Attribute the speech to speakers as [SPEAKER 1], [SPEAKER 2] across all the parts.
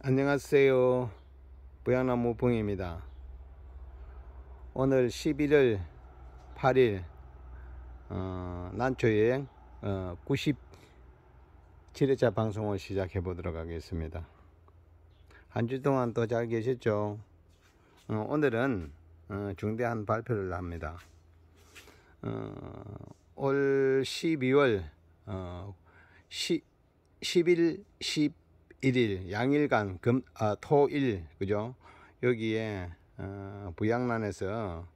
[SPEAKER 1] 안녕하세요 부양나무 봉입니다 오늘 11월 8일 어, 난초여행 어, 97회차 방송을 시작해 보도록 하겠습니다 한주 동안 또 잘 계셨죠 어, 오늘은 어, 중대한 발표를 합니다 어, 올 12월 어, 10, 11, 10 1일 양일간 금, 아, 토일 그죠 여기에 어, 부양란에서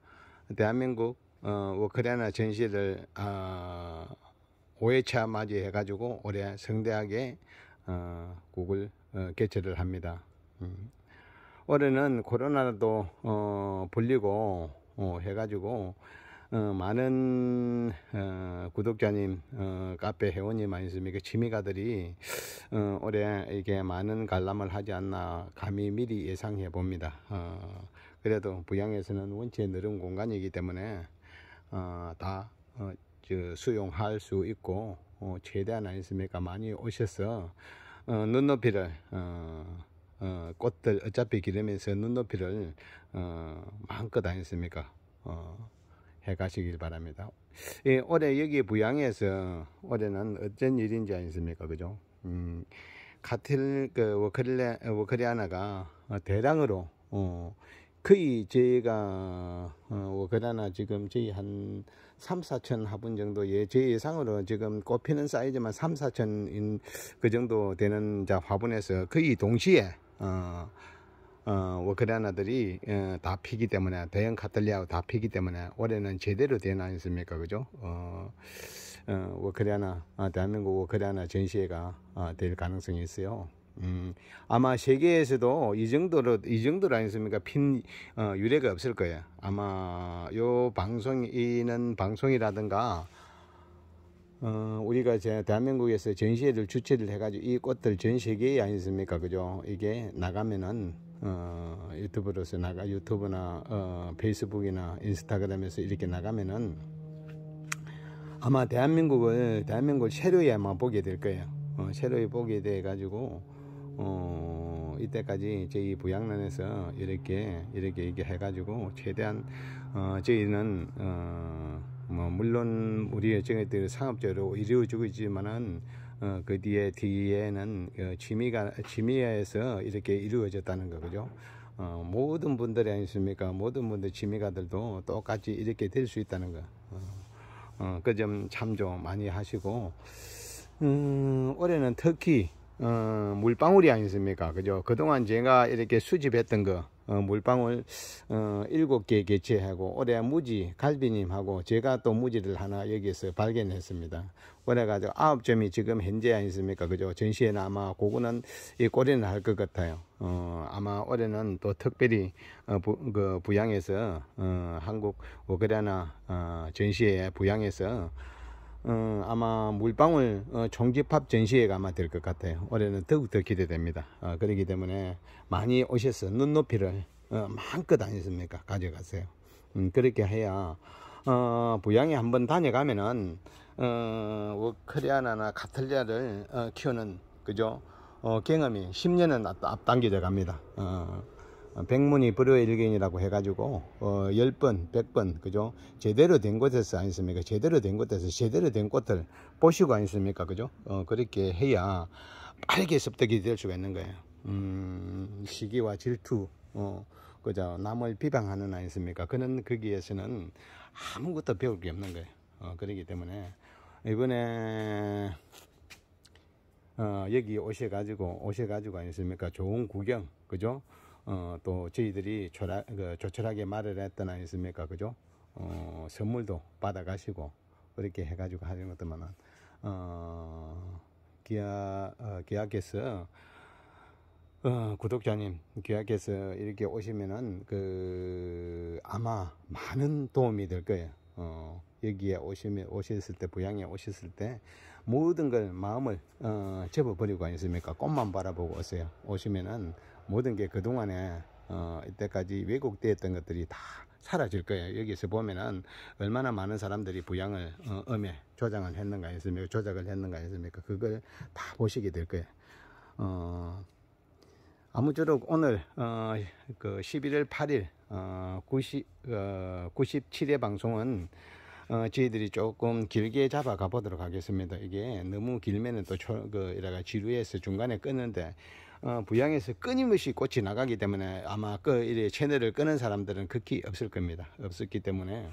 [SPEAKER 1] 대한민국 어, 우크라이나 전시를 어, 아, 5회차 맞이해 가지고 올해 성대하게 어, 국을 어, 개최를 합니다 음. 올해는 코로나도 어, 불리고 어, 해가지고 어, 많은 어, 구독자님 어, 카페 회원님 아니십니까 취미가들이 어, 올해 이게 많은 관람을 하지 않나 감히 미리 예상해 봅니다 어, 그래도 부양에서는 원체 늘은 공간이기 때문에 어, 다 어, 저 수용할 수 있고 어, 최대한 아니습니까 많이 오셔서 어, 눈높이를 어, 어, 꽃들 어차피 기르면서 눈높이를 어, 마음껏 아니습니까 어, 해 가시길 바랍니다. 예, 올해 여기 부양에서 올해는 어쩐 일인지 아니습니까? 그죠? 음, 카텔, 그, 워크리아, 워크리아나가 대량으로, 어, 거의 저희가, 어, 워크리아나 지금 저희 한 3, 4천 화분 정도, 예, 제 예상으로 지금 꽃피는 사이즈만 3, 4천인 그 정도 되는 자 화분에서 거의 동시에, 어, 어, 우크라이나들이 어, 다 피기 때문에 대형 카톨릭하고다 피기 때문에 올해는 제대로 되나 있습니까 그죠 어, 어, 우크라이나 아, 대한민국 우크라이나 전시회가 아, 될 가능성이 있어요 음, 아마 세계에서도 이 정도로 이 정도로 아니습니까 핀 어, 유례가 없을 거예요 아마 요 방송 있는 방송이라든가 어, 우리가 제 대한민국에서 전시회를 주최를 해가지고 이 꽃들 전 세계에 아니습니까? 그죠? 이게 나가면은 어, 유튜브로서 나가 유튜브나 어, 페이스북이나 인스타그램에서 이렇게 나가면은 아마 대한민국을 대한민국을 새로이 아마 보게 될 거예요. 어, 새로이 보게 돼 가지고 어, 이때까지 저희 부양란에서 이렇게 이렇게 얘기해 가지고 최대한 어, 저희는 어, 뭐 물론 우리 의 정의들 상업적으로 이루어지고 있지만은 어, 그 뒤에 뒤에는 그 취미가 취미에서 이렇게 이루어졌다는 거죠. 어, 모든 분들이 아니십니까? 모든 분들 취미가들도 똑같이 이렇게 될 수 있다는 거. 어, 어그점참조 많이 하시고 음, 올해는 특히 어, 물방울이 아니십니까? 그죠? 그동안 제가 이렇게 수집했던 거, 어, 물방울 어, 7개 개체하고 올해 무지 갈비님하고 제가 또 무지를 하나 여기서 발견했습니다. 원래가지고 아홉 점이 지금 현재 아니습니까? 그죠? 전시회는 아마 그거는 이 꼬리는 할 것 같아요. 어, 아마 올해는 또 특별히 어, 부, 그부양해서 어, 한국 오그라나 어, 전시회 에부양해서 어, 아마 물방울 어, 종집합 전시회가 아마 될 것 같아요. 올해는 더욱더 기대됩니다. 어, 그러기 때문에 많이 오셔서 눈높이를 어, 마음껏 아니습니까? 가져가세요. 음, 그렇게 해야 어, 부양에 한번 다녀가면은 어, 뭐 크리아나나 카틀리아를 어, 키우는 그죠? 어, 경험이 10년은 앞당겨져 갑니다. 어, 백문이 불여일견이라고 해가지고 어, 10번, 100번 그죠? 제대로 된 곳에서 아니습니까? 제대로 된 곳에서 제대로 된곳을 보시고 아니습니까? 그죠? 어, 그렇게 해야 빠르게 습득이 될 수가 있는 거예요. 음, 시기와 질투, 어, 그죠? 남을 비방하는 아니습니까? 그는 거기에서는 아무것도 배울 게 없는 거예요. 어, 그러기 때문에 이번에 어, 여기 오셔가지고 오셔가지고 아니습니까 좋은 구경 그죠 어, 또 저희들이 조라, 그, 조촐하게 말을 했던 아니습니까 그죠 어, 선물도 받아가시고 그렇게 해가지고 하는 것들만은 어, 기아 어, 기아께서 어, 구독자님 기아께서 이렇게 오시면은 그 아마 많은 도움이 될 거예요. 어, 여기에 오시면 오셨을 때 부양에 오셨을 때 모든 걸 마음을 어, 접어버리고 아습니까 꽃만 바라보고 오세요 오시면은 모든 게 그동안에 어, 이때까지 왜곡되었던 것들이 다 사라질 거예요. 여기서 보면은 얼마나 많은 사람들이 부양을 어, 음에 조장을 했는가 했습니까? 조작을 했는가 했습니까? 그걸 다 보시게 될 거예요. 어, 아무쪼록 오늘 어, 그 11월 8일 어, 90, 어, 97회 방송은 어, 저희들이 조금 길게 잡아가 보도록 하겠습니다. 이게 너무 길면은 또 그, 이래가 지루해서 중간에 끊는데, 어, 부양에서 끊임없이 꽃이 나가기 때문에 아마 그, 이래 채널을 끄는 사람들은 극히 없을 겁니다. 없었기 때문에,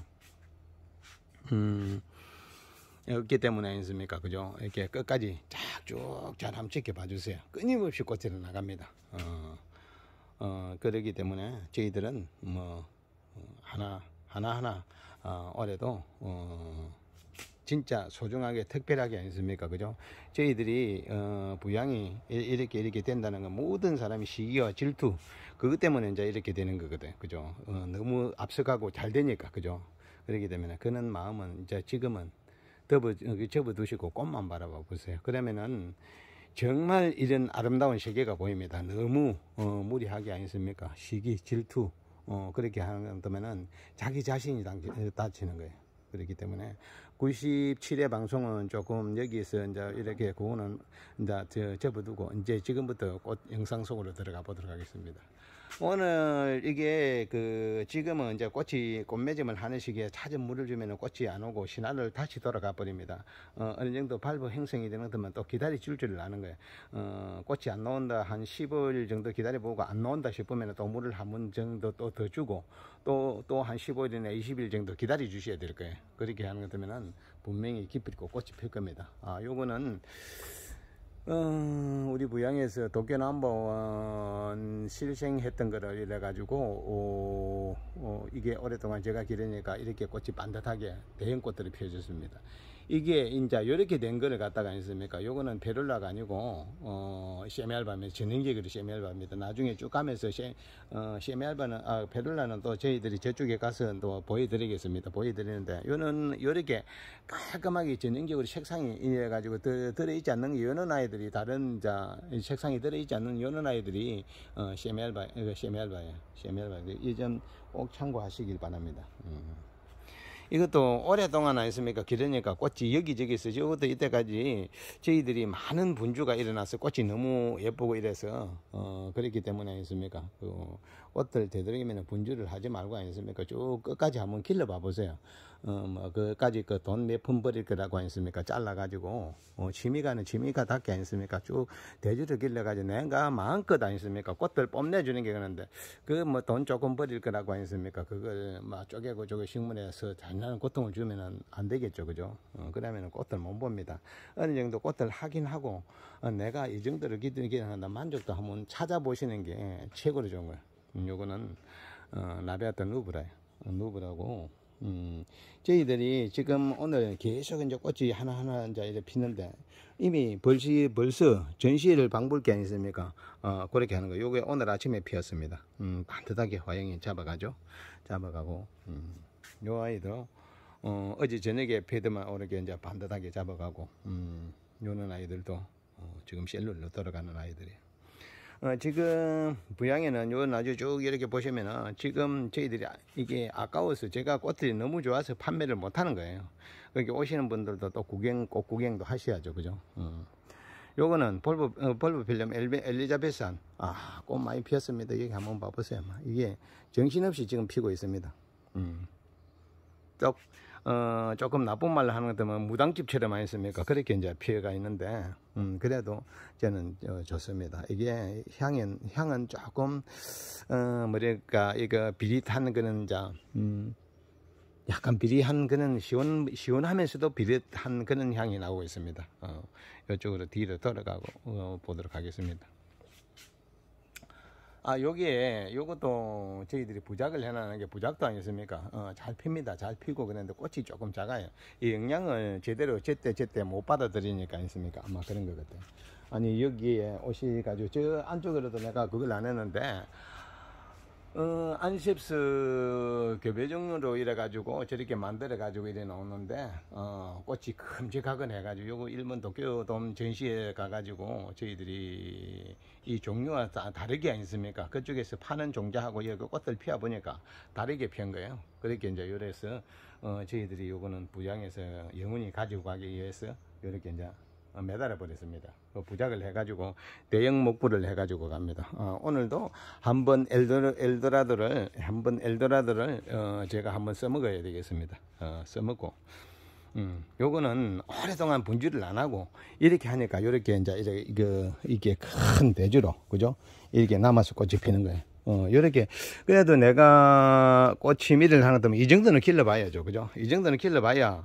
[SPEAKER 1] 음, 없기 때문에 아니습니까? 그죠? 이렇게 끝까지 쫙 쭉잘 한번 지켜봐 주세요. 끊임없이 꽃이 나갑니다. 어, 어, 그러기 때문에 저희들은 뭐, 어, 하나, 하나하나, 어, 올해도 어, 진짜 소중하게 특별하게 아니습니까 그죠 저희들이 어, 부양이 이렇게 이렇게 된다는 건 모든 사람이 시기와 질투 그것 때문에 이제 이렇게 되는 거거든 그죠 어, 너무 앞서가고 잘 되니까 그죠 그렇게 되면 그는 마음은 이제 지금은 더버 접어두시고 꽃만 바라봐 보세요 그러면은 정말 이런 아름다운 세계가 보입니다 너무 어, 무리하게 아니습니까 시기 질투 어, 그렇게 한다면은 자기 자신이 다치는 거예요. 그렇기 때문에 97회 방송은 조금 여기서 이제 이렇게 그거는 이제 접어두고 이제 지금부터 곧 영상 속으로 들어가 보도록 하겠습니다. 오늘 이게 그 지금은 이제 꽃이 꽃매점을 하는 시기에 찾은 물을 주면 꽃이 안 오고 신화를 다시 돌아가 버립니다. 어, 어느 정도 발부 행성이 되는 것만 또 기다리 줄줄 아는 거예요. 어, 꽃이 안 나온다 한 15일 정도 기다려보고 안 나온다 싶으면 또 물을 한 번 정도 또 더 주고 또 또 한 15일이나 20일 정도 기다려 주셔야 될 거예요. 그렇게 하는 것 되면은 분명히 깊이 있고 꽃이 필 겁니다. 아, 요거는 어, 우리 부양에서 도쿄남보원 실생했던 거를 이래가지고 어, 오, 이게 오랫동안 제가 기르니까 이렇게 꽃이 반듯하게 대형 꽃들이 피어졌습니다. 이게 이제 요렇게 된 거를 갖다가 있습니까? 요거는 페롤라가 아니고 어세미알바입니전형적으로 세미알바입니다. 나중에 쭉 가면서 세, 어, 세미알바는 아 페룰라는 또 저희들이 저쪽에 가서 또 보여드리겠습니다. 보여드리는데 요는 요렇게 깔끔하게 전형적으로 색상이 이래 가지고 들어 있지 않는 게 요런 아이들이 다른 자 색상이 들어 있지 않는 요런 아이들이 어 세미알바 세미알바에요 그 세미알바 이전꼭 참고하시길 바랍니다. 음. 이것도 오랫동안 안습니까기르니까 꽃이 여기저기 서저 그것도 이때까지 저희들이 많은 분주가 일어나서 꽃이 너무 예쁘고 이래서, 어, 그렇기 때문에 아니습니까? 그 꽃들 되도록이면 분주를 하지 말고 아니습니까? 쭉 끝까지 한번 길러봐 보세요. 어뭐 그까지 그 돈 몇 푼 버릴 거라고 했습니까 잘라가지고 어, 취미가는 취미가답게 않습니까? 쭉돼지를 길러가지고 내가 마음껏 않습니까? 꽃들 뽐내주는 게 그런데 그 뭐 돈 조금 버릴 거라고 했습니까 그걸 막 뭐 쪼개고 저기 식물에서 잔인한 고통을 주면은 안 되겠죠, 그죠? 어, 그러면은 꽃들 못 봅니다. 어느 정도 꽃들 하긴 하고 어, 내가 이 정도를 기르기는 한다 만족도 한 번 찾아보시는 게 최고로 좋은 거예요. 요거는 어, 나베아트 누브라요. 누브라고 음, 저희들이 지금 오늘 계속 이제 꽃이 하나하나 이제, 이제 피는데 이미 벌시 벌써 전시를 방불 게 아니습니까? 어, 그렇게 하는 거. 요게 오늘 아침에 피었습니다. 음, 반듯하게 화영이 잡아가죠. 잡아가고, 음, 요 아이도, 어, 어제 저녁에 피드만 오르게 이제 반듯하게 잡아가고, 음, 요는 아이들도, 어, 지금 셀룰로 들어가는 아이들이에요. 어, 지금 부양에는 요 나중에 쭉 이렇게 보시면은 지금 저희들이 아, 이게 아까워서 제가 꽃들이 너무 좋아서 판매를 못 하는 거예요. 그러니 오시는 분들도 또 구경, 꽃 구경도 하셔야죠. 그죠? 음. 요거는 볼브, 어, 볼브 필름 엘리자베산 아, 꽃 많이 피었습니다. 여기 한번 봐보세요. 이게 정신없이 지금 피고 있습니다. 음. 어, 조금 나쁜 말로 하는 것들은 뭐 무당집처럼 아니습니까? 그렇게 이제 피해가 있는데, 음, 그래도 저는 어, 좋습니다. 이게 향은, 향은 조금, 어, 뭐랄까, 이거 비릿한 그런 자, 음, 약간 비리한 그런 시원 시원하면서도 비릿한 그런 향이 나오고 있습니다. 어, 이쪽으로 뒤로 돌아가고 어, 보도록 하겠습니다. 아 여기에 요것도 저희들이 부작을 해놨는 게 부작도 아니었습니까 어, 잘 핍니다 잘 피고 그랬는데 꽃이 조금 작아요 이 영양을 제대로 제때 제때 못 받아들이니까 아니습니까 아마 그런 거 같아요 아니 여기에 옷이 가지고 저 안쪽으로도 내가 그걸 안 했는데 어, 안셉스 교배종로 이래가지고 저렇게 만들어가지고 이래 놓는데, 어, 꽃이 큼직하건 해가지고 요거 일본 도쿄돔 전시에 가가지고 저희들이 이 종류가 다 다르게 아니습니까? 그쪽에서 파는 종자하고 여기 꽃들 피워보니까 다르게 피운 거예요. 그렇게 이제 요래서, 어, 저희들이 요거는 부양해서 영원히 가지고 가기 위해서 요렇게 이제 어, 매달아 버렸습니다 그 부작을 해가지고 대형 목부를 해가지고 갑니다 어, 오늘도 한번 엘도, 엘도라도를 한번 엘도라도를 어, 제가 한번 써먹어야 되겠습니다 어, 써먹고 음, 요거는 오랫동안 분주를 안 하고 이렇게 하니까 이렇게 이제 이렇게 그 이게 큰 대주로 그죠 이렇게 남아서 꽃이 피는 거예요 어, 이렇게 그래도 내가 꽃이 미를 하나 더이 정도는 길러봐야죠 그죠 이 정도는 길러봐야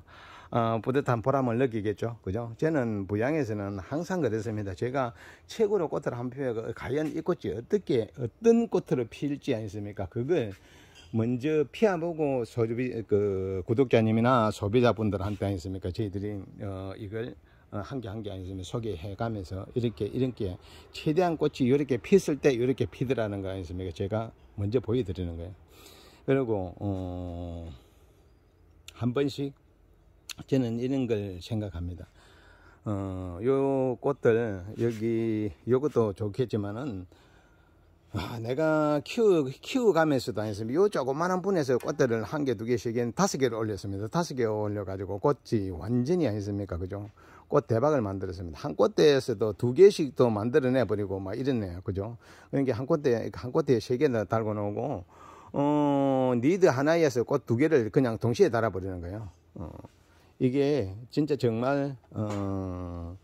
[SPEAKER 1] 어, 뿌듯한 보람을 느끼겠죠. 그죠? 저는 부양에서는 항상 그랬습니다. 제가 최고로 꽃을 한 표에 과연 이 꽃이 어떻게 어떤 꽃으로 피 필지 않습니까? 그걸 먼저 피아보고 소비 그 구독자님이나 소비자분들한테 아니습니까? 저희들이 어, 이걸 어, 한개 한개 아니지만 소개해 가면서 이렇게 이렇게 최대한 꽃이 이렇게 피었을 때 이렇게 피더라는 거아니습니까 제가 먼저 보여드리는 거예요 그리고 어, 한 번씩 저는 이런 걸 생각합니다. 어, 요 꽃들 여기 요것도 좋겠지만은 아, 내가 키우 키우가면서도 아니었습니요 조그만한 분에서 꽃들을 한 개, 두 개씩 다섯 개를 올렸습니다. 다섯 개 올려가지고 꽃이 완전히 아니습니까 그죠? 꽃 대박을 만들었습니다. 한 꽃대에서도 두 개씩 또 만들어내 버리고 막 이랬네요. 그죠? 그러니까 한 꽃대 한 꽃대에 세 개나 달고 놓고 어, 니드 하나에서 꽃 두 개를 그냥 동시에 달아버리는 거예요. 어. 이게 진짜 정말 어,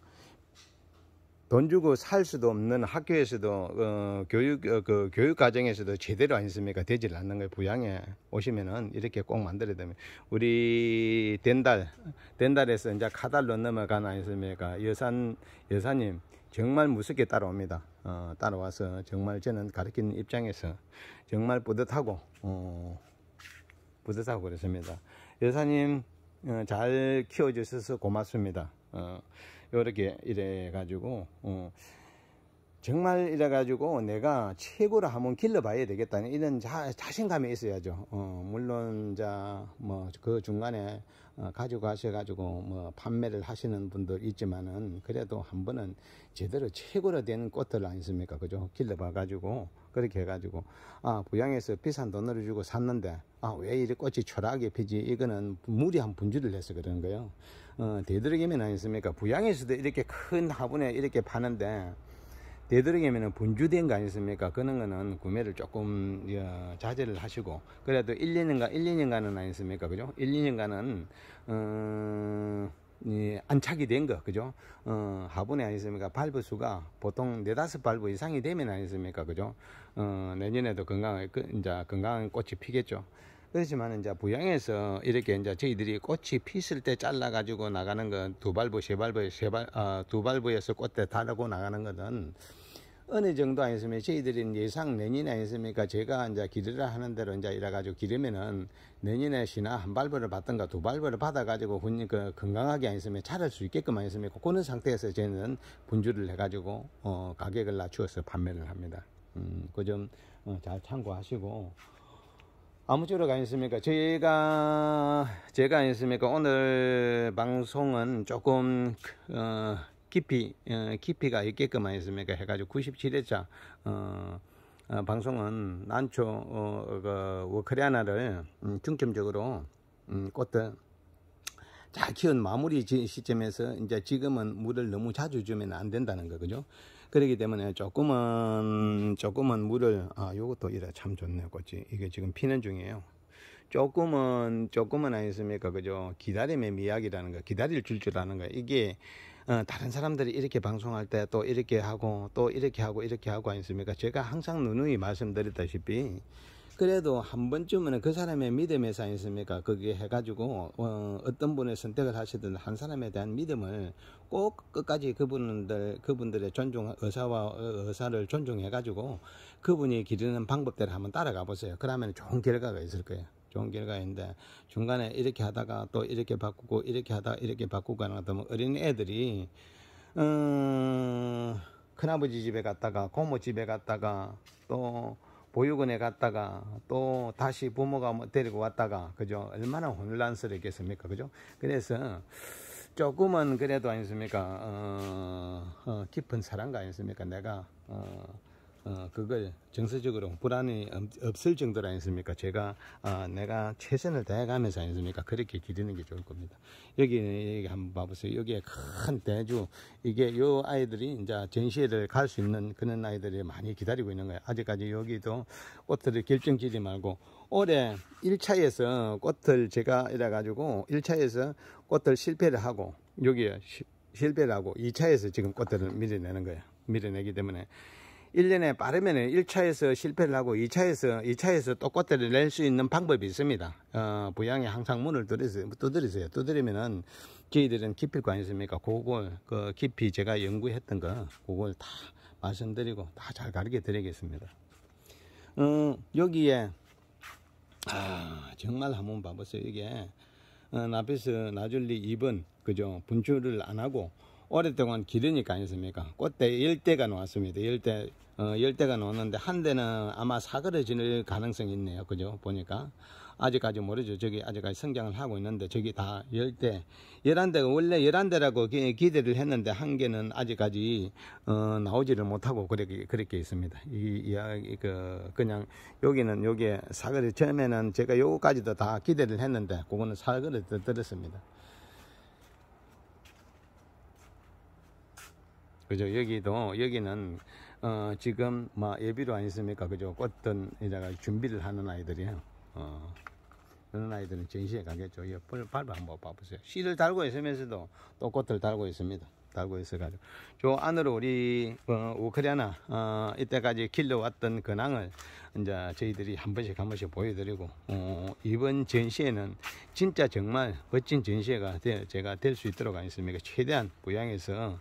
[SPEAKER 1] 돈 주고 살 수도 없는 학교에서도 어, 교육 어, 그 교육 과정에서도 제대로 안있습니까 되질 않는 거예요 부양에 오시면은 이렇게 꼭 만들어야 됩니다 우리 덴달 덴달에서 이제 카달로 넘어가나있습니까 여산 여사님 정말 무섭게 따라옵니다 어, 따라와서 정말 저는 가르치는 입장에서 정말 뿌듯하고 어, 뿌듯하고 그렇습니다 여사님 어, 잘 키워주셔서 고맙습니다. 어, 요렇게 이래가지고, 어, 정말 이래가지고 내가 최고로 한번 길러봐야 되겠다는 이런 자, 자신감이 있어야죠. 어, 물론, 자, 뭐, 그 중간에 어, 가지고 가셔가지고 뭐, 판매를 하시는 분들 있지만은 그래도 한 번은 제대로 최고로 된 꽃들 아니습니까? 그죠? 길러봐가지고 그렇게 해가지고, 아, 부양해서 비싼 돈을 주고 샀는데, 아, 왜 이리 꽃이 초라하게 피지? 이거는 무리한 분주를 해서 그런 거예요. 어, 되도록이면 아니습니까? 부양에서도 이렇게 큰 화분에 이렇게 파는데, 되도록이면 분주된 거 아니습니까? 겠 그런 거는 구매를 조금 어, 자제를 하시고 그래도 1, 2년간 1, 2년간은 아니습니까? 겠 그죠? 1, 2년간은 어, 예, 안착이 된 거, 그죠? 어, 화분에 아니습니까? 겠발부 수가 보통 네다섯 발부 이상이 되면 아니습니까? 겠 그죠? 어, 내년에도 건강, 그, 이제 건강한 꽃이 피겠죠. 그렇지만 이제 부양에서 이렇게 이제 저희들이 꽃이 피었을 때 잘라 가지고 나가는 건 두 발부 세 발부 세발두 아, 발부에서 꽃대 달고 나가는 것은 어느 정도 아니었으면 저희들이 예상 내년 아니었습니까? 제가 이제 기대를 하는 대로 이제 이래가지고 기르면은 내년에 시나 한 발벌을 받던가두 발벌을 받아가지고 분, 그 건강하게 아니었으면 자랄 수 있게끔 아니었습니까? 그런 상태에서 저는 희 분주를 해가지고, 어, 가격을 낮추어서 판매를 합니다. 음, 그 좀, 어, 잘 참고하시고. 아무쪼록 아니었습니까? 저희가, 제가 아니었습니까? 오늘 방송은 조금, 어, 깊이 어, 깊이가 있게끔 했습니까 해가지고 97회차 어, 어, 방송은 난초 어, 그, 워크리아나를 어, 음, 중점적으로 음, 꽃들 잘 키운 마무리 시점에서 이제 지금은 물을 너무 자주 주면 안 된다는 거죠. 그렇기 때문에 조금은 조금은 물을 아 요것도 이래 참 좋네요 꽃이 이게 지금 피는 중이에요. 조금은 조금은 아니습니까 그죠 기다림의 미학이라는 거 기다릴 줄 줄 아는 거 이게 어, 다른 사람들이 이렇게 방송할 때 또 이렇게 하고 또 이렇게 하고 이렇게 하고 있습니까 제가 항상 누누이 말씀드렸다시피 그래도 한 번쯤은 그 사람의 믿음에서 아니습니까? 거기에 해가지고 어, 어떤 분의 선택을 하시든 한 사람에 대한 믿음을 꼭 끝까지 그분들 그분들의 존중 의사와 의사를 존중해가지고 그분이 기르는 방법대로 한번 따라가 보세요. 그러면 좋은 결과가 있을 거예요. 좋은 결과인데 중간에 이렇게 하다가 또 이렇게 바꾸고 이렇게 하다가 이렇게 바꾸고 하는 것도 어린 애들이 음, 큰아버지 집에 갔다가 고모 집에 갔다가 또 보육원에 갔다가 또 다시 부모가 뭐 데리고 왔다가 그죠 얼마나 혼란스럽겠습니까 그죠 그래서 조금은 그래도 아니습니까 어, 어, 깊은 사랑가 아니습니까 내가 어, 어, 그걸 정서적으로 불안이 없을 정도로 아니습니까? 제가, 어, 내가 최선을 다해가면서 아니습니까? 그렇게 기르는 게 좋을 겁니다. 여기, 여기 한번 봐보세요. 여기에 큰 대주, 이게 요 아이들이 이제 전시회를 갈 수 있는 그런 아이들이 많이 기다리고 있는 거예요. 아직까지 여기도 꽃들을 결정지지 말고, 올해 1차에서 꽃들 제가 이래가지고, 1차에서 꽃들 실패를 하고, 여기에 실패를 하고, 2차에서 지금 꽃들을 밀어내는 거예요. 밀어내기 때문에. 1년에 빠르면 1차에서 실패를 하고 2차에서, 2차에서 똑같이를 낼수 있는 방법이 있습니다. 어, 부양에 항상 문을 두드리세요. 두드리세요. 두드리면은, 저희들은 깊이거 아니십니까? 그걸, 그 깊이 제가 연구했던 거, 그걸 다 말씀드리고 다 잘 가르쳐 드리겠습니다. 어, 여기에, 아, 정말 한번 봐보세요. 이게, 어, 나비스 나줄리 2번, 그죠? 분출을 안 하고, 오랫동안 기르니까 아니습니까? 꽃대 열대가 놓았습니다. 열대, 어, 열대가 놓았는데 한 대는 아마 사그러질 가능성이 있네요. 그죠? 보니까. 아직까지 모르죠. 저기 아직까지 성장을 하고 있는데 저기 다 열대. 열한 대가 원래 열한 대라고 기대를 했는데 한 개는 아직까지, 어, 나오지를 못하고 그렇게, 그렇게 있습니다. 이 이야기, 그, 그냥 여기는 여기에 사그러, 처음에는 제가 요거까지도 다 기대를 했는데 그거는 사그러들었습니다. 그죠? 여기도, 여기는, 어, 지금, 뭐, 예비로 아니습니까? 그죠? 꽃든, 이자가 준비를 하는 아이들이에요. 어, 그런 아이들은 전시에 가겠죠. 이 뿔, 밟아 한번 봐보세요. 씨를 달고 있으면서도 또 꽃을 달고 있습니다. 달고 있어가지고. 저 안으로 우리, 어, 우크라이나, 어, 이때까지 길러왔던 근황을 이제 저희들이 한 번씩 한 번씩 보여드리고 어, 이번 전시회는 진짜 정말 멋진 전시회가 되, 제가 될 수 있도록 하겠습니다 최대한 부양해서잘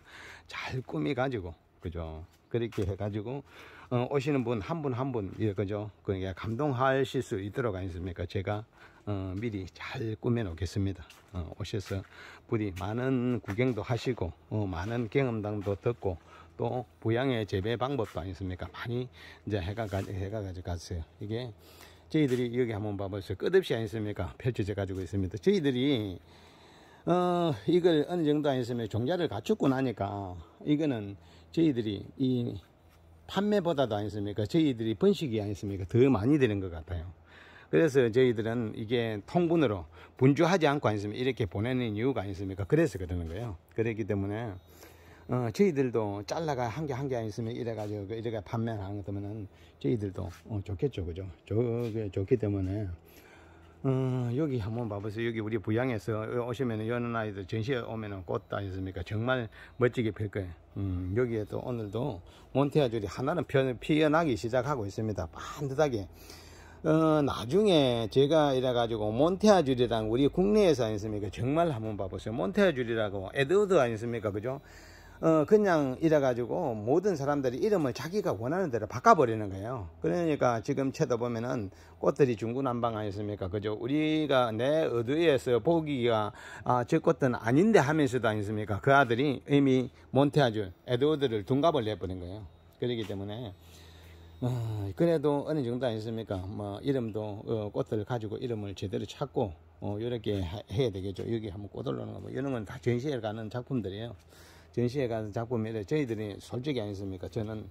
[SPEAKER 1] 꾸미 가지고 그죠 그렇게 해가지고 어, 오시는 분 한 분 한분 예, 그죠 그러니까 감동하실 수 있도록 하겠습니다 제가 어, 미리 잘 꾸며 놓겠습니다 어, 오셔서 부디 많은 구경도 하시고 어, 많은 경험담도 듣고 또 부양의 재배 방법도 아니습니까? 많이 이제 해가, 해가 가져갔어요. 이게 저희들이 여기 한번 봐보세요. 끝없이 아니습니까? 펼쳐져 가지고 있습니다. 저희들이 어, 이걸 어느 정도 아니었으면 종자를 갖추고 나니까 이거는 저희들이 이 판매보다도 아니었습니까? 저희들이 번식이 아니었습니까? 더 많이 되는 것 같아요. 그래서 저희들은 이게 통분으로 분주하지 않고 아니었습니까? 이렇게 보내는 이유가 아니었습니까? 그래서 그러는 거예요. 그렇기 때문에 어, 저희들도 잘라가 한 개 한 개 안 있으면 이래가지고 그 이래가 판매를 하는 거면은 저희들도 어, 좋겠죠 그죠 좋, 좋기 때문에 어, 여기 한번 봐보세요 여기 우리 부양에서 오시면은 여느 아이들 전시에 오면은 꽃다 아니습니까 정말 멋지게 필 거예요 음, 여기에 또 오늘도 몬테아 줄이 하나는 피어나기 시작하고 있습니다 반듯하게 어, 나중에 제가 이래가지고 몬테아줄이랑 우리 국내에서 아니습니까 정말 한번 봐보세요 몬테아줄이라고 에드워드 아니습니까 그죠 어, 그냥 이래가지고 모든 사람들이 이름을 자기가 원하는 대로 바꿔버리는 거예요. 그러니까 지금 쳐다보면은 꽃들이 중구난방 아니습니까? 그죠? 우리가 내 의도에서 보기가 아, 저 꽃은 아닌데 하면서도 아니습니까? 그 아들이 이미 몬테아주 에드워드를 둔갑을 내버린 거예요. 그렇기 때문에 어, 그래도 어느 정도 아니습니까? 뭐 이름도 어, 꽃들 을 가지고 이름을 제대로 찾고 어, 이렇게 해야 되겠죠. 여기 한번 꽃을 놓는 거, 뭐 이런 건 다 전시회 가는 작품들이에요. 전시회 가는 작품에 저희들이 솔직히 아니습니까? 저는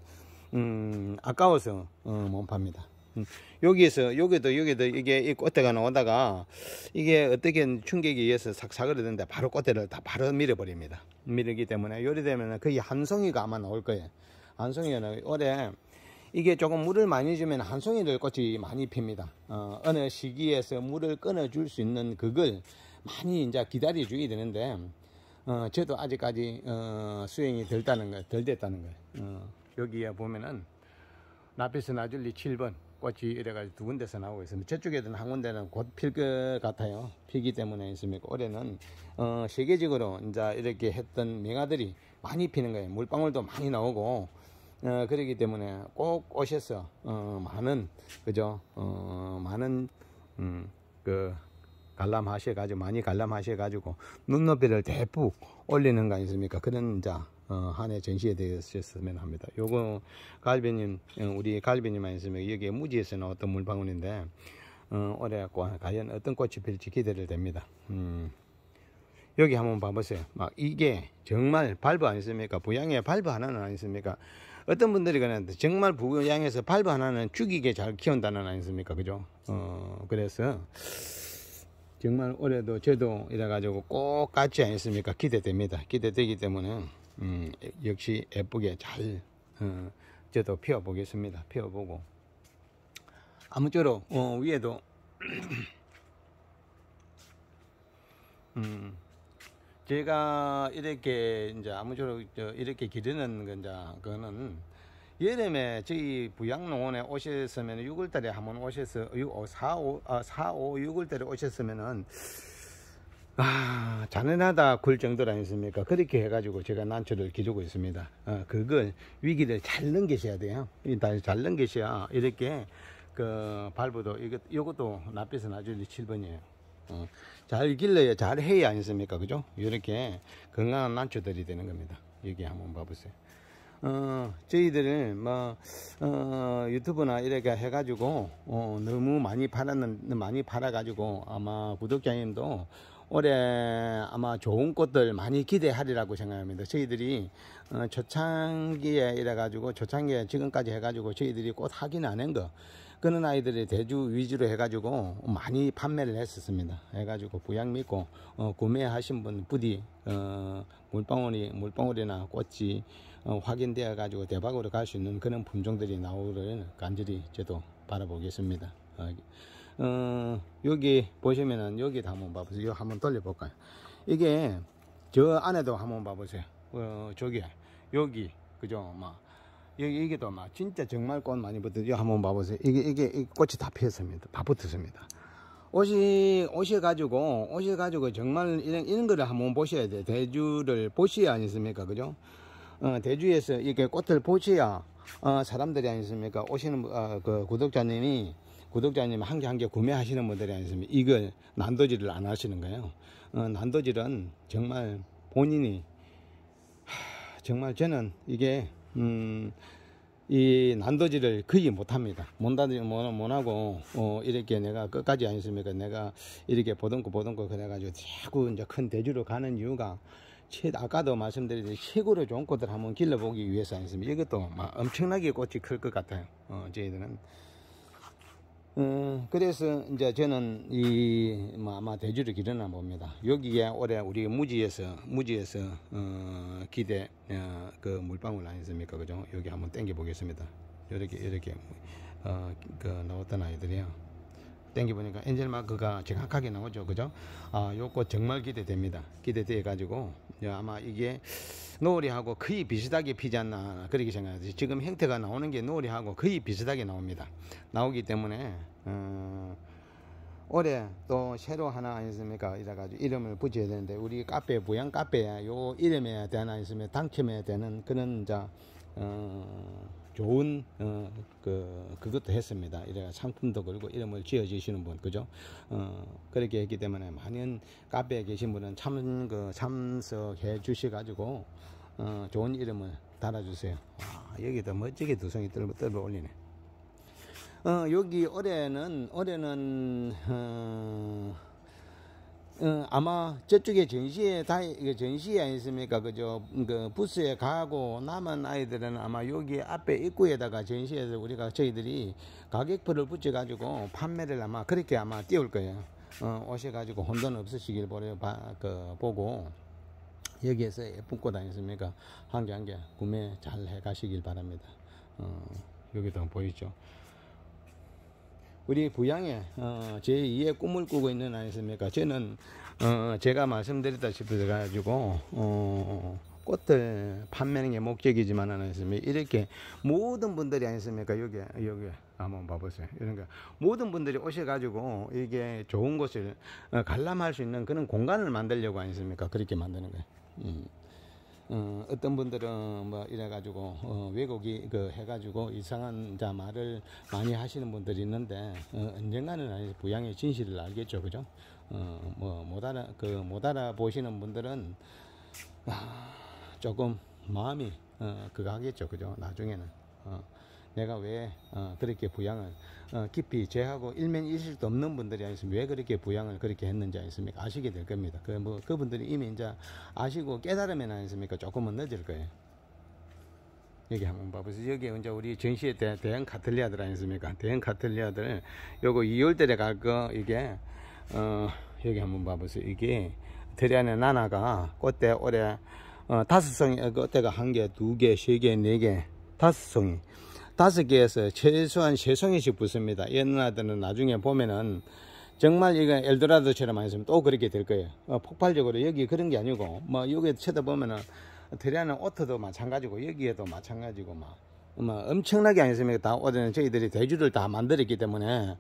[SPEAKER 1] 음, 아까워서 어, 못 팝니다. 음, 여기에서 여기도 여기도 이게 이 꽃대가 나오다가 이게 어떻게 충격에 의해서 삭삭거리는데 바로 꽃대를 다 바로 밀어버립니다. 밀기 때문에 요리 되면 거의 한 송이가 아마 나올 거예요. 한 송이는 올해 이게 조금 물을 많이 주면 한 송이를 꽃이 많이 핍니다. 어, 어느 시기에서 물을 끊어줄 수 있는 그걸 많이 이제 기다려주게 되는데 어, 저도 아직까지 어, 수행이 덜, 다는 거, 덜 됐다는 거예요. 어, 여기에 보면은 나피스 나줄리 7번 꽃이 이래가지고 두 군데서 나오고 있습니다. 저쪽에는 한 군데는 곧 필 것 같아요. 피기 때문에 있습니다. 올해는 어, 세계적으로 이제 이렇게 했던 명아들이 많이 피는 거예요. 물방울도 많이 나오고 어, 그러기 때문에 꼭 오셔서 어, 많은 그죠 어, 많은 음, 그 관람하셔 가지고 많이 관람하셔 가지고 눈높이를 대폭 올리는 거아니겠습니까 그런 자 어, 한해 전시에 되셨으면 합니다. 요거 갈비님 어, 우리 갈비님 아니십니까 여기에 무지에서 는 어떤 물방울인데 어, 올해 과연 어떤 꽃이 필지 기대를 됩니다. 음. 여기 한번 봐보세요. 막 이게 정말 발부 아니습니까? 부양의 발부 하나는 아니습니까? 겠 어떤 분들이 그러는데 정말 부양에서 발부 하나는 죽이게 잘 키운다는 아니습니까? 겠 그죠? 어, 그래서 정말 올해도 저도 이래가지고 꼭 같지 않습니까? 기대됩니다. 기대되기 때문에 음, 역시 예쁘게 잘 어, 저도 피워보겠습니다. 피워보고 아무쪼록 어, 위에도 음, 제가 이렇게 이제 아무쪼록 이렇게 기르는 건자 그거는 여름에 저희 부양농원에 오셨으면 6월달에 한 번 오셔서 6, 4, 5, 4, 5, 6월달에 오셨으면은 아 잔인하다 굴 정도라 했습니까 그렇게 해가지고 제가 난초를 기르고 있습니다 어, 그걸 위기를 잘 넘기셔야 돼요 잘 넘기셔야 이렇게 그 발부도 이것, 이것도 납빛은 아주 에 7번이에요 어, 잘 길러야 잘 해야 아니습니까 그죠 이렇게 건강한 난초들이 되는 겁니다 여기 한번 봐보세요 어, 저희들을 뭐 어, 유튜브나 이렇게 해가지고 어, 너무 많이 팔았는 많이 팔아가지고 아마 구독자님도 올해 아마 좋은 꽃들 많이 기대하리라고 생각합니다. 저희들이 어, 초창기에 이래가지고 초창기에 지금까지 해가지고 저희들이 꽃 확인 안한거 그런 아이들이 대주 위주로 해가지고 많이 판매를 했었습니다. 해가지고 부양 믿고 어, 구매하신 분 부디 어, 물방울이 물방울이나 꽃이 어, 확인되어 가지고 대박으로 갈 수 있는 그런 품종들이 나오기를 간절히 저도 바라보겠습니다. 어, 어, 여기 보시면은 여기도 한번 봐보세요. 여기 한번 돌려볼까요? 이게 저 안에도 한번 봐보세요. 어, 저기 여기 그죠? 막 여기 이게 또막 진짜 정말 꽃 많이 붙어요. 한번 봐보세요. 이게 이게 이 꽃이 다 피었습니다. 다 붙었습니다. 옷이 옷이 가지고 옷이 가지고 정말 이런 이런 거를 한번 보셔야 돼. 대주를 보셔야 아니습니까? 그죠? 어, 대주에서 이렇게 꽃을 보셔야 어, 사람들이 아니습니까 오시는 어, 그 구독자님이 구독자님 한개 한 개 구매하시는 분들이 아니습니까이걸 난도질을 안 하시는 거예요 어, 난도질은 정말 본인이 하, 정말 저는 이게 음, 이 난도질을 거의 못합니다. 못하지 못하고 어, 이렇게 내가 끝까지 아니습니까? 내가 이렇게 보던거보던거 그래가지고 자꾸 이제 큰 대주로 가는 이유가 최, 아까도 말씀드린듯이 최고로 좋은 꽃을 한번 길러보기 위해서 아니습니까? 이것도 막 엄청나게 꽃이 클 것 같아요. 어, 저희들은. 음, 그래서 이제 저는 이, 뭐 아마 대주를 기르나 봅니다. 여기에 올해 우리 무지에서, 무지에서, 어, 기대, 어, 그 물방울 아니습니까? 그죠? 여기 한번 땡겨보겠습니다. 이렇게, 이렇게, 어, 그 나왔던 아이들이요. 땡기 보니까 엔젤 마크가 정확하게 나오죠. 그죠? 아, 요거 정말 기대됩니다. 기대돼 가지고 아마 이게 노을이하고 거의 비슷하게 피지 않나 그렇게 생각해요. 지금 형태가 나오는 게 노을이하고 거의 비슷하게 나옵니다. 나오기 때문에 어, 올해 또 새로 하나 아니습니까? 이래가지고 이름을 붙여야 되는데 우리 카페 부양 카페에 요 이름에 대한 있으면당첨해야 되는 그런 자 어, 좋은 어, 그 그것도 했습니다. 이래 상품도 걸고 이름을 지어 주시는 분 그죠? 어, 그렇게 했기 때문에 많은 카페에 계신 분은 참 그 참석해 주셔 가지고 어, 좋은 이름을 달아 주세요. 아, 여기도 멋지게 두성이 떨 떨어 올리네. 어, 여기 올해는 올해는 어, 어, 아마 저쪽에 전시에 다 전시에 있습니까 그죠 그 부스에 가고 남은 아이들은 아마 여기 앞에 입구에다가 전시해서 우리가 저희들이 가격표를 붙여 가지고 판매를 아마 그렇게 아마 띄울 거예요 어, 오셔가지고 혼돈 없으시길 보려 바, 그, 보고 여기에서 예쁜 꽃 아니습니까 한 개 한 개 구매 잘 해 가시길 바랍니다 어, 여기도 보이죠 우리 부양의 어, 제2의 꿈을 꾸고 있는 아니습니까 저는 어, 제가 말씀드렸다시피 가지고 어, 꽃들 판매는 게 목적이지만 아니습니까 이렇게 모든 분들이 아니습니까 여기 여기 한번 봐보세요. 그러니까 모든 분들이 오셔가지고 이게 좋은 곳을 어, 관람할 수 있는 그런 공간을 만들려고 아니습니까 그렇게 만드는 거예요. 음. 어, 어떤 분들은 뭐 이래가지고 어, 왜곡이 그 해가지고 이상한 자 말을 많이 하시는 분들이 있는데 어, 언젠가는 부양의 진실을 알겠죠, 그죠? 어, 뭐못 알아 그못 알아보시는 분들은 아, 조금 마음이 어, 그거 하겠죠, 그죠? 나중에는. 어. 내가 왜 어, 그렇게 부양을 어, 깊이 죄하고 일면일실도 없는 분들이 아니었으면 왜 그렇게 부양을 그렇게 했는지 아니습니까 아시게 될 겁니다. 그 뭐 그분들이 이미 이제 아시고 깨달으면 아니습니까 조금은 늦을 거예요. 여기 한번 봐보세요. 여기 이제 우리 전시에 대, 대형 카틀리아들 아니습니까? 대형 카틀리아들 요거 2월달에 갈 거 이게 어 여기 한번 봐보세요. 이게 드리안의 나나가 꽃대 올해 어, 다섯 송이 그때가 어, 한 개, 두 개, 세 개, 네 개, 다섯 송이 다섯 개에서 최소한 세 송이씩 붙습니다. 옛날에는 나중에 보면은 정말 이거 엘드라도처럼안 했으면 또 그렇게 될 거예요. 어, 폭발적으로 여기 그런 게 아니고 뭐 여기 쳐다보면은 드리아는 오토도 마찬가지고 여기에도 마찬가지고 막, 뭐 엄청나게 안했으니다 어제는 저희들이 대주를 다 만들었기 때문에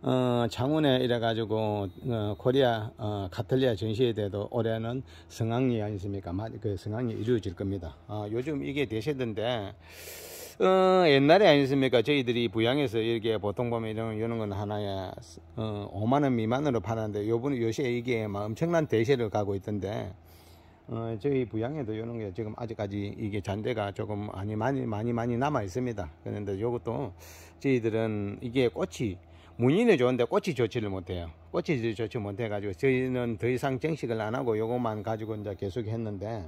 [SPEAKER 1] 어, 장원에 이래가지고 어, 코리아 어, 카톨리아 전시에 대해도 올해는 성황리 아니십니까? 그 성황리 이루어질 겁니다. 아, 요즘 이게 되시던데 어, 옛날에 아니었습니까? 저희들이 부양해서 이렇게 보통 보면 이런, 이런 건 하나에 어, 5만원 미만으로 파는데 요번에 요새 이게 막 엄청난 대세를 가고 있던데 어, 저희 부양에도 이런 게 지금 아직까지 이게 잔대가 조금 많이 많이 많이 많이 남아 있습니다. 그런데 요것도 저희들은 이게 꽃이 문인은 좋은데 꽃이 좋지를 못해요. 꽃이 좋지 못해가지고 저희는 더 이상 정식을 안 하고 요것만 가지고 이제 계속 했는데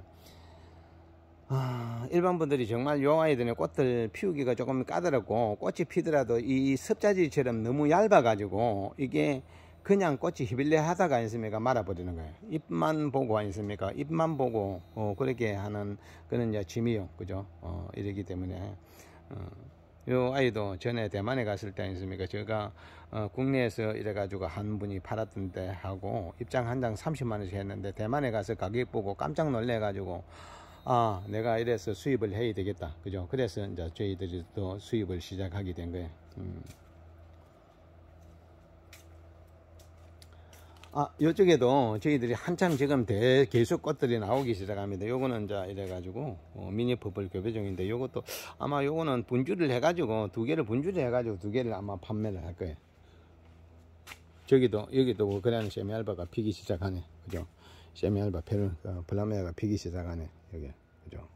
[SPEAKER 1] 아, 일반 분들이 정말 요아이들의 꽃들 피우기가 조금 까다롭고 꽃이 피더라도 이 습자지처럼 너무 얇아가지고 이게 그냥 꽃이 휘빌레 하다가 있습니까 말아버리는 거예요. 잎만 보고 있습니까 잎만 보고 어, 그렇게 하는 그런 이제 짐이요, 그죠? 어, 이러기 때문에 어, 요 아이도 전에 대만에 갔을 때 있습니까? 제가 어, 국내에서 이래가지고 한 분이 팔았던데 하고 입장 한 장 30만 원씩 했는데 대만에 가서 가격 보고 깜짝 놀래가지고. 아 내가 이래서 수입을 해야 되겠다 그죠 그래서 이제 저희들이 또 수입을 시작하게 된 거예요 음. 아 요쪽에도 저희들이 한참 지금 대, 계속 꽃들이 나오기 시작합니다 요거는 이제 이래 가지고 어, 미니 퍼플 교배 중인데 요것도 아마 요거는 분주를 해 가지고 두 개를 분주를 해 가지고 두 개를 아마 판매를 할 거예요 저기도 여기도 그래는 세미 알바가 피기 시작하네 그죠 세미 알바 페를 어, 블라메아가 피기 시작하네 여기 그죠?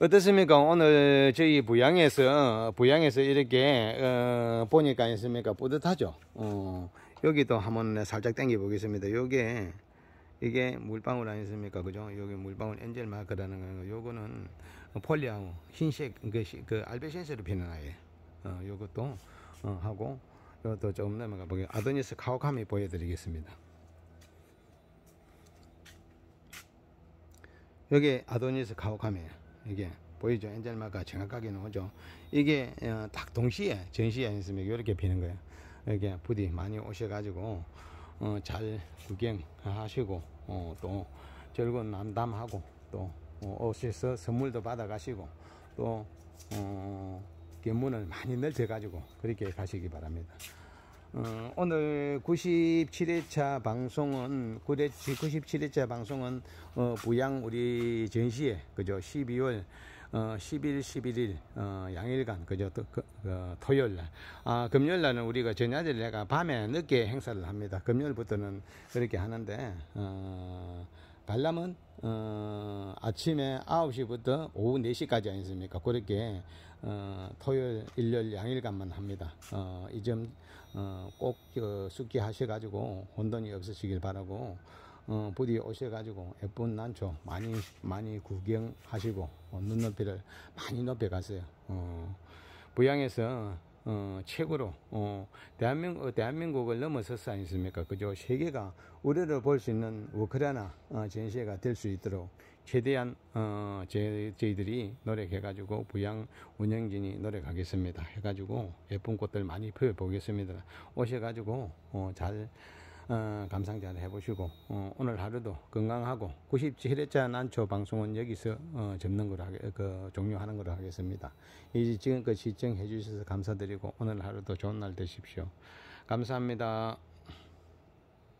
[SPEAKER 1] 어떻습니까? 오늘 저희 부양에서 부양에서 이렇게 어, 보니까 있습니까? 뿌듯하죠. 어, 여기도 한번 살짝 당겨 보겠습니다. 요게 이게 물방울 아니습니까? 그죠? 여기 물방울 엔젤 마크라는 거예요. 거는 폴리아우 흰색 그, 그 알베센스로 피는 아예. 어, 요것도 어, 하고 이것도 조금 넘어가 보게 아도니스 카오카미 보여드리겠습니다. 여기 아도니스 카오카메 이게 보이죠? 엔젤마가 정확하게 나오죠. 이게 어, 딱 동시에 전시에 있으면 이렇게 비는 거예요. 여기 부디 많이 오셔가지고 어, 잘 구경하시고 어, 또 즐거운 남담하고 또 어, 오셔서 선물도 받아가시고 또 어, 견문을 많이 넓혀가지고 그렇게 가시기 바랍니다. 어, 오늘 97회차 방송은 97회차 방송은 어, 부양 우리 전시회 그죠 12월 어, 10일 11일 어, 양일간 그죠 그, 그, 어, 토요일 날아 금요일 날은 우리가 전야제를 내가 밤에 늦게 행사를 합니다 금요일부터는 그렇게 하는데 어, 발람은 어, 아침에 9시부터 오후 4시까지 아니습니까? 그렇게 어, 토요일, 일요일 양일간만 합니다. 어, 이점 어, 꼭 어, 숙기하셔가지고 혼돈이 없으시길 바라고 어, 부디 오셔가지고 예쁜 난초 많이 많이 구경하시고 어, 눈높이를 많이 높여가세요. 어, 부양에서 어, 최고로 어, 대한민국, 어, 대한민국을 넘어섰지 않습니까? 그죠? 세계가 우리를 볼 수 있는 우크라이나 어, 전시회가 될 수 있도록 최대한 어, 제, 저희들이 노력해가지고 부양 운영진이 노력하겠습니다. 해가지고 예쁜 꽃들 많이 펴 보겠습니다. 오셔가지고 어, 잘 어, 감상잘 해보시고 어, 오늘 하루도 건강하고 97회차 난초 방송은 여기서 어, 접는 걸 하게, 그, 종료하는 걸로 하겠습니다. 이제지금까 시청해 주셔서 감사드리고 오늘 하루도 좋은 날 되십시오. 감사합니다.